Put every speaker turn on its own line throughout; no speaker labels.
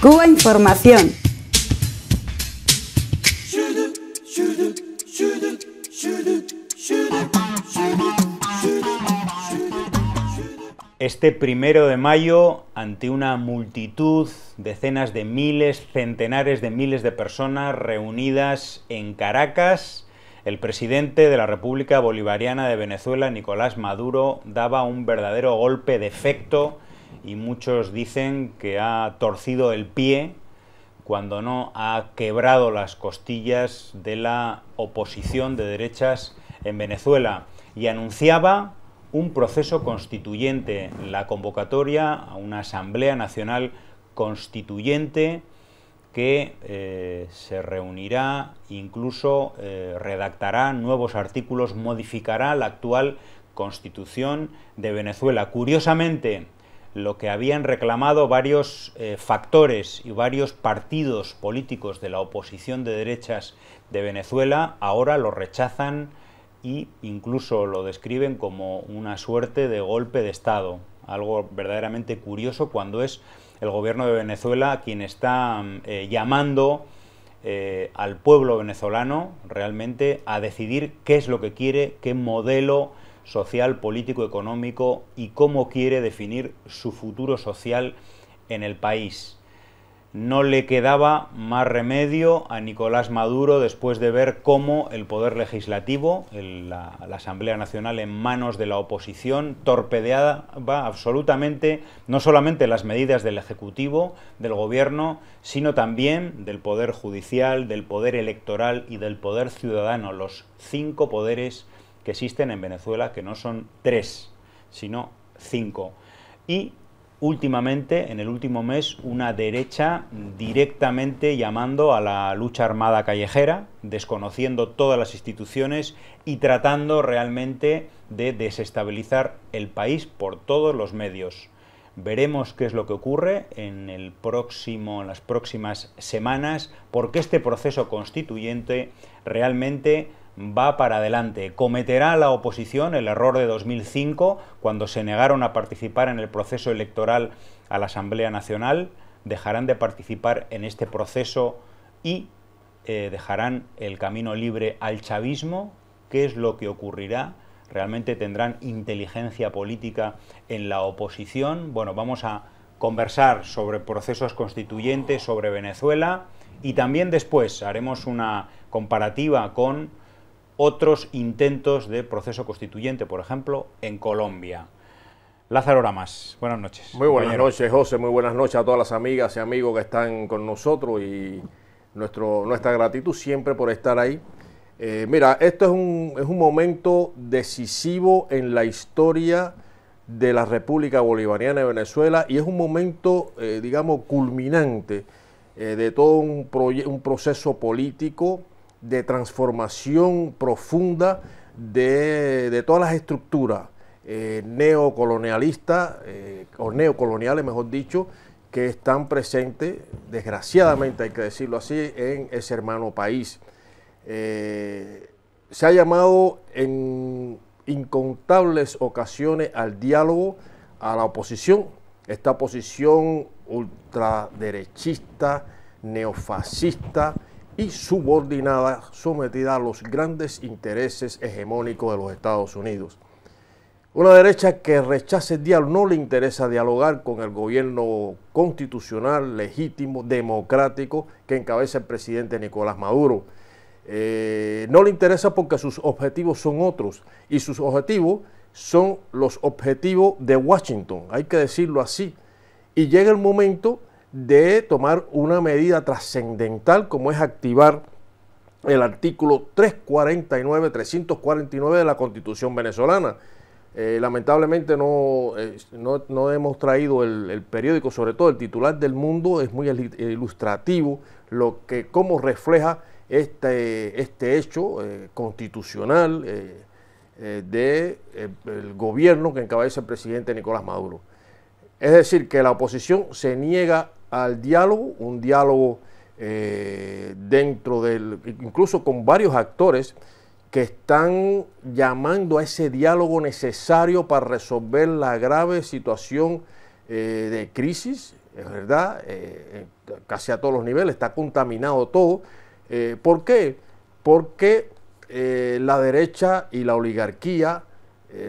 Cuba Información. Este primero de mayo, ante una multitud, decenas de miles, centenares de miles de personas reunidas en Caracas, el presidente de la República Bolivariana de Venezuela, Nicolás Maduro, daba un verdadero golpe de efecto y muchos dicen que ha torcido el pie cuando no ha quebrado las costillas de la oposición de derechas en Venezuela y anunciaba un proceso constituyente, la convocatoria a una Asamblea Nacional Constituyente que eh, se reunirá, incluso eh, redactará nuevos artículos, modificará la actual Constitución de Venezuela. Curiosamente, lo que habían reclamado varios eh, factores y varios partidos políticos de la oposición de derechas de Venezuela, ahora lo rechazan e incluso lo describen como una suerte de golpe de Estado, algo verdaderamente curioso cuando es el gobierno de Venezuela quien está mm, eh, llamando eh, al pueblo venezolano realmente a decidir qué es lo que quiere, qué modelo social, político, económico y cómo quiere definir su futuro social en el país. No le quedaba más remedio a Nicolás Maduro después de ver cómo el poder legislativo, la, la, Asamblea Nacional en manos de la oposición, torpedeaba absolutamente no solamente las medidas del Ejecutivo, del Gobierno, sino también del Poder Judicial, del Poder Electoral y del Poder Ciudadano, los cinco poderes que existen en Venezuela, que no son tres, sino cinco. Y últimamente, en el último mes, una derecha directamente llamando a la lucha armada callejera, desconociendo todas las instituciones y tratando realmente de desestabilizar el país por todos los medios. Veremos qué es lo que ocurre en, el próximo, en las próximas semanas, porque este proceso constituyente realmente va para adelante. Cometerá la oposición el error de 2005, cuando se negaron a participar en el proceso electoral a la Asamblea Nacional, dejarán de participar en este proceso y eh, dejarán el camino libre al chavismo. ¿Qué es lo que ocurrirá? ¿Realmente tendrán inteligencia política en la oposición? Bueno, vamos a conversar sobre procesos constituyentes, sobre Venezuela y también después haremos una comparativa con otros intentos de proceso constituyente, por ejemplo, en Colombia. Lázaro Ramas, buenas noches. Muy buenas
noches, José, muy buenas noches a todas las amigas y amigos que están con nosotros y nuestro, nuestra gratitud siempre por estar ahí. Eh, mira, esto es un, es un momento decisivo en la historia de la República Bolivariana de Venezuela y es un momento, eh, digamos, culminante eh, de todo un, un proceso político de transformación profunda de, todas las estructuras eh, neocolonialistas eh, o neocoloniales, mejor dicho, que están presentes, desgraciadamente hay que decirlo así, en ese hermano país. Eh, se ha llamado en incontables ocasiones al diálogo a la oposición, esta oposición ultraderechista, neofascista, y subordinada, sometida a los grandes intereses hegemónicos de los Estados Unidos. Una derecha que rechace el diálogo, no le interesa dialogar con el gobierno constitucional, legítimo, democrático que encabeza el presidente Nicolás Maduro. Eh, no le interesa porque sus objetivos son otros y sus objetivos son los objetivos de Washington, hay que decirlo así. Y llega el momento de tomar una medida trascendental como es activar el artículo 349, 349 de la Constitución venezolana. Eh, lamentablemente eh, no, no, hemos traído el, periódico, sobre todo el titular del mundo, es muy ilustrativo lo que cómo refleja este, este hecho eh, constitucional del de, el gobierno que encabeza el presidente Nicolás Maduro. Es decir, que la oposición se niega al diálogo, un diálogo eh, dentro del, incluso con varios actores que están llamando a ese diálogo necesario para resolver la grave situación eh, de crisis, es verdad, eh, casi a todos los niveles, está contaminado todo. ¿Por qué? Porque la derecha y la oligarquía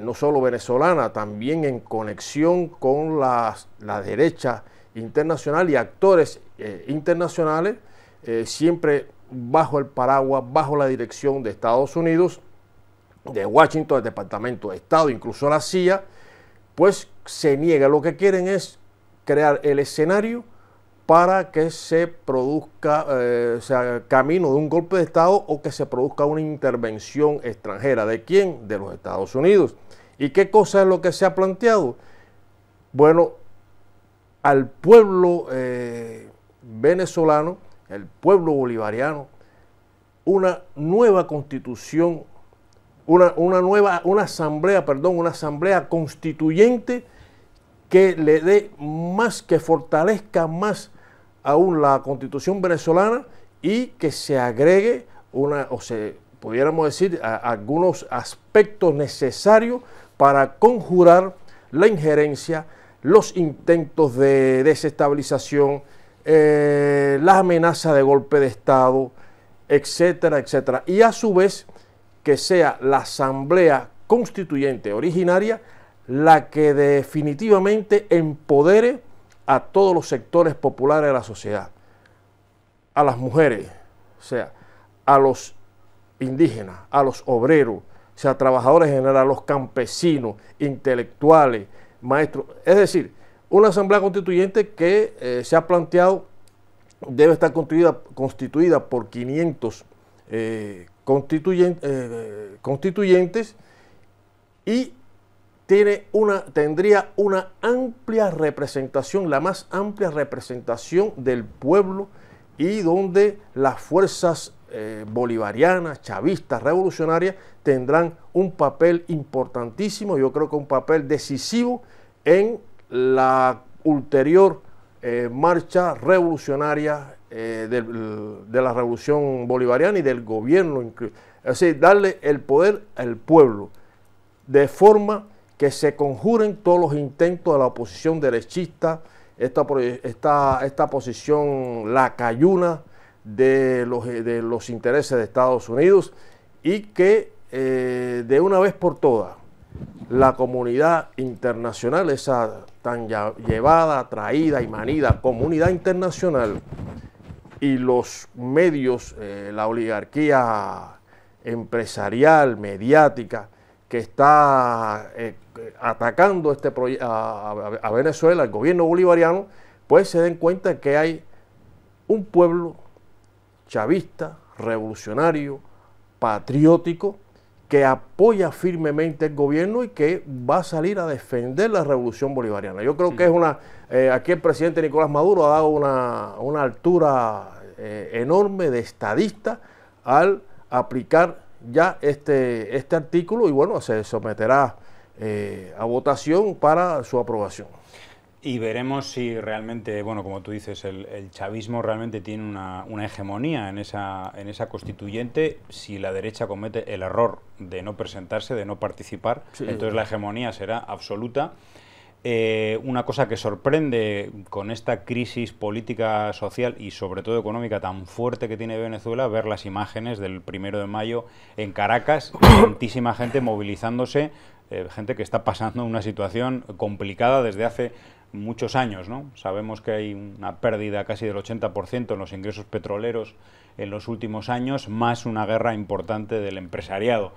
no solo venezolana, también en conexión con la, la derecha internacional y actores eh, internacionales, eh, siempre bajo el paraguas, bajo la dirección de Estados Unidos, de Washington, del Departamento de Estado, incluso la CIA, pues se niega. Lo que quieren es crear el escenario para que se produzca, eh, sea, camino de un golpe de Estado o que se produzca una intervención extranjera. ¿De quién? De los Estados Unidos. ¿Y qué cosa es lo que se ha planteado? Bueno, al pueblo eh, venezolano, el pueblo bolivariano, una nueva constitución, una, nueva, una asamblea, perdón, una asamblea constituyente que le dé más, que fortalezca más aún la constitución venezolana y que se agregue una, o se pudiéramos decir, algunos aspectos necesarios para conjurar la injerencia los intentos de desestabilización, eh, la amenaza de golpe de Estado, etcétera, etcétera. Y a su vez que sea la Asamblea Constituyente originaria la que definitivamente empodere a todos los sectores populares de la sociedad, a las mujeres, o sea, a los indígenas, a los obreros, o sea, trabajadores en general, a los campesinos, intelectuales, maestro. Es decir, una asamblea constituyente que eh, se ha planteado debe estar constituida, constituida por 500 eh, eh, constituyentes y tiene una, tendría una amplia representación, la más amplia representación del pueblo y donde las fuerzas eh, bolivarianas, chavistas, revolucionarias, tendrán un papel importantísimo, yo creo que un papel decisivo en la ulterior eh, marcha revolucionaria eh, de la revolución bolivariana y del gobierno. Es decir, darle el poder al pueblo, de forma que se conjuren todos los intentos de la oposición derechista, esta, oposición esta posición lacayuna, de los, eh, de los intereses de Estados Unidos y que eh, de una vez por todas la comunidad internacional, esa tan llevada, traída y manida comunidad internacional y los medios, eh, la oligarquía empresarial, mediática, que está atacando este a, Venezuela, al gobierno bolivariano, pues se den cuenta que hay un pueblo chavista, revolucionario, patriótico, que apoya firmemente el gobierno y que va a salir a defender la revolución bolivariana. Yo creo que es una, eh, aquí el presidente Nicolás Maduro ha dado una, altura eh, enorme de estadista al aplicar ya este, este artículo y bueno, se someterá eh, a votación
para su aprobación. Y veremos si realmente, bueno, como tú dices, el, chavismo realmente tiene una, hegemonía en esa, en esa constituyente. Si la derecha comete el error de no presentarse, de no participar, entonces la hegemonía será absoluta. Eh, una cosa que sorprende con esta crisis política, social y sobre todo económica tan fuerte que tiene Venezuela, ver las imágenes del primero de mayo en Caracas, tantísima gente movilizándose, eh, gente que está pasando una situación complicada desde hace muchos años. ¿no? Sabemos que hay una pérdida casi del 80% en los ingresos petroleros en los últimos años, más una guerra importante del empresariado.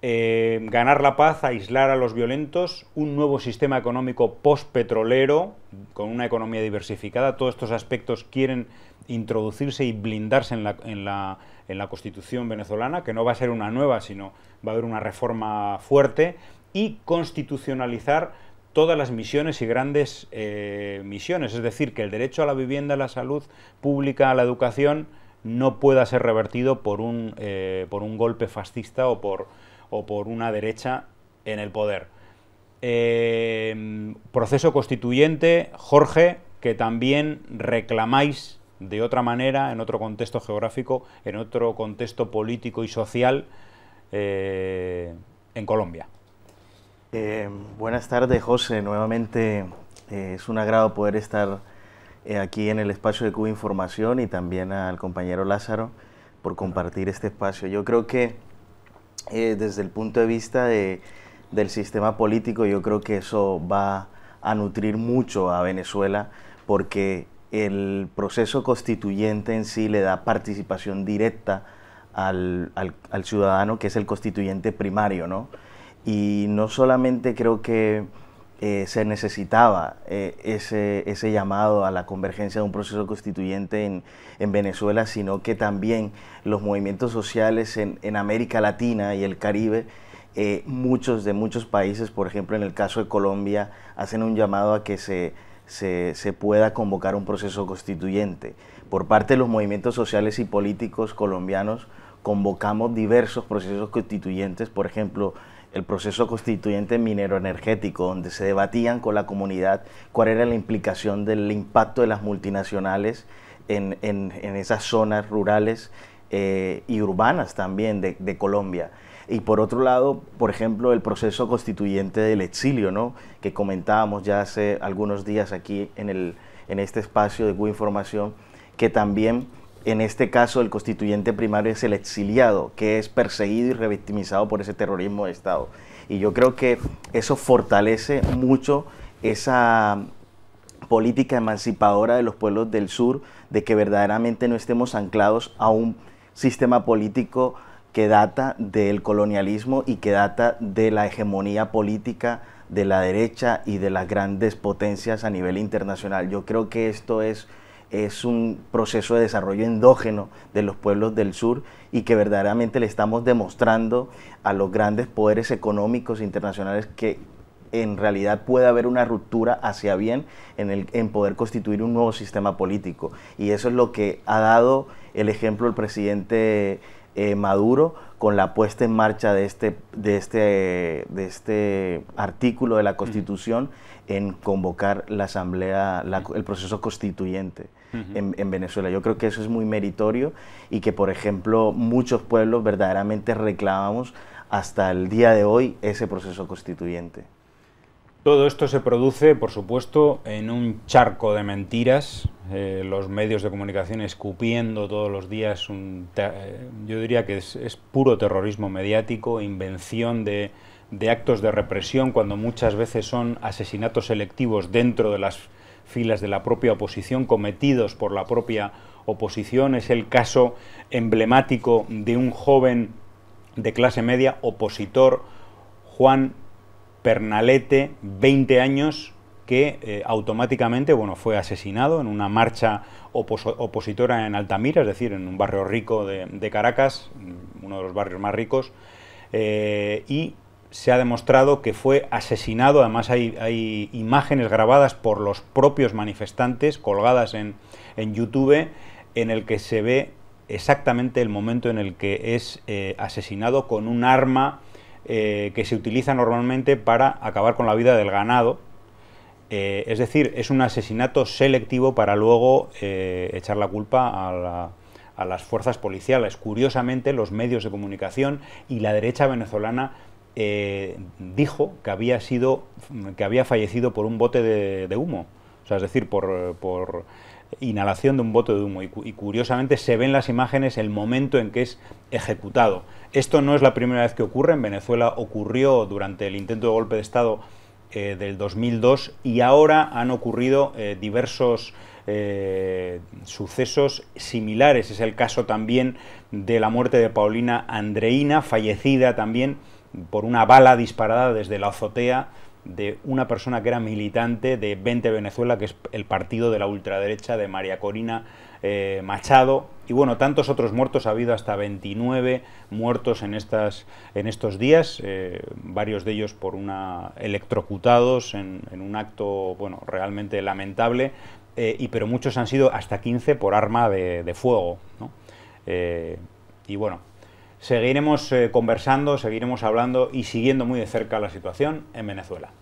Eh, ganar la paz, aislar a los violentos, un nuevo sistema económico petrolero con una economía diversificada, todos estos aspectos quieren introducirse y blindarse en la, en la constitución venezolana, que no va a ser una nueva, sino va a haber una reforma fuerte, y constitucionalizar todas las misiones y grandes eh, misiones. Es decir, que el derecho a la vivienda, a la salud pública, a la educación, no pueda ser revertido por un, eh, por un golpe fascista o por, o por una derecha en el poder. Eh, proceso constituyente, Jorge, que también reclamáis de otra manera, en otro contexto geográfico, en otro contexto político y social en Colombia. Eh, buenas
tardes, José. Nuevamente eh, es un agrado poder estar eh, aquí en el espacio de Cuba Información y también al compañero Lázaro por compartir este espacio. Yo creo que desde el punto de vista del sistema político, yo creo que eso va a nutrir mucho a Venezuela porque el proceso constituyente en sí le da participación directa al, al ciudadano, que es el constituyente primario, ¿no? y no solamente creo que eh, se necesitaba eh, ese, llamado a la convergencia de un proceso constituyente en, Venezuela, sino que también los movimientos sociales en, América Latina y el Caribe eh, muchos de muchos países, por ejemplo en el caso de Colombia, hacen un llamado a que se, se, pueda convocar un proceso constituyente. Por parte de los movimientos sociales y políticos colombianos, convocamos diversos procesos constituyentes, por ejemplo el proceso constituyente minero energético, donde se debatían con la comunidad cuál era la implicación del impacto de las multinacionales en, esas zonas rurales eh, y urbanas también de, Colombia. Y por otro lado, por ejemplo, el proceso constituyente del exilio, ¿no? que comentábamos ya hace algunos días aquí en, el, en este espacio de Información, que también en este caso el constituyente primario es el exiliado, que es perseguido y revictimizado por ese terrorismo de Estado. Y yo creo que eso fortalece mucho esa política emancipadora de los pueblos del sur, de que verdaderamente no estemos anclados a un sistema político que data del colonialismo y que data de la hegemonía política de la derecha y de las grandes potencias a nivel internacional. Yo creo que esto es es un proceso de desarrollo endógeno de los pueblos del sur y que verdaderamente le estamos demostrando a los grandes poderes económicos internacionales que en realidad puede haber una ruptura hacia bien en, el, en poder constituir un nuevo sistema político. Y eso es lo que ha dado el ejemplo el presidente eh, Maduro con la puesta en marcha de este, de este, de este artículo de la Constitución en convocar la Asamblea, el proceso constituyente en, Venezuela. Yo creo que eso es muy meritorio y que, por ejemplo, muchos pueblos verdaderamente reclamamos hasta el día de hoy ese proceso constituyente.
Todo esto se produce, por supuesto, en un charco de mentiras, eh, los medios de comunicación escupiendo todos los días, un eh, yo diría que es, puro terrorismo mediático, invención de actos de represión cuando muchas veces son asesinatos selectivos dentro de las filas de la propia oposición, cometidos por la propia oposición. Es el caso emblemático de un joven de clase media opositor, Juan Pernalete, 20 años, que eh, automáticamente bueno, fue asesinado en una marcha opositora en Altamira, es decir, en un barrio rico de, Caracas, uno de los barrios más ricos, eh, y se ha demostrado que fue asesinado, además hay, imágenes grabadas por los propios manifestantes colgadas en, en, YouTube en el que se ve exactamente el momento en el que es eh, asesinado con un arma eh, que se utiliza normalmente para acabar con la vida del ganado. Eh, es decir, es un asesinato selectivo para luego echar la culpa a a las fuerzas policiales. Curiosamente, los medios de comunicación y la derecha venezolana eh, dijo que había, sido, que había fallecido por un bote de, humo, o sea, es decir, por, inhalación de un bote de humo y, curiosamente se ven las imágenes el momento en que es ejecutado. Esto no es la primera vez que ocurre, en Venezuela ocurrió durante el intento de golpe de Estado eh, del 2002 y ahora han ocurrido eh, diversos sucesos similares. Es el caso también de la muerte de Paulina Andreina, fallecida también por una bala disparada desde la azotea de una persona que era militante de 20 Venezuela, que es el partido de la ultraderecha de María Corina eh, Machado. Y bueno, tantos otros muertos, ha habido hasta 29 muertos en, estas, en estos días, eh, varios de ellos por una electrocutados en, un acto bueno, realmente lamentable, eh, y, pero muchos han sido hasta 15 por arma de, fuego. y bueno, seguiremos eh, conversando, seguiremos hablando y siguiendo muy de cerca la situación en Venezuela.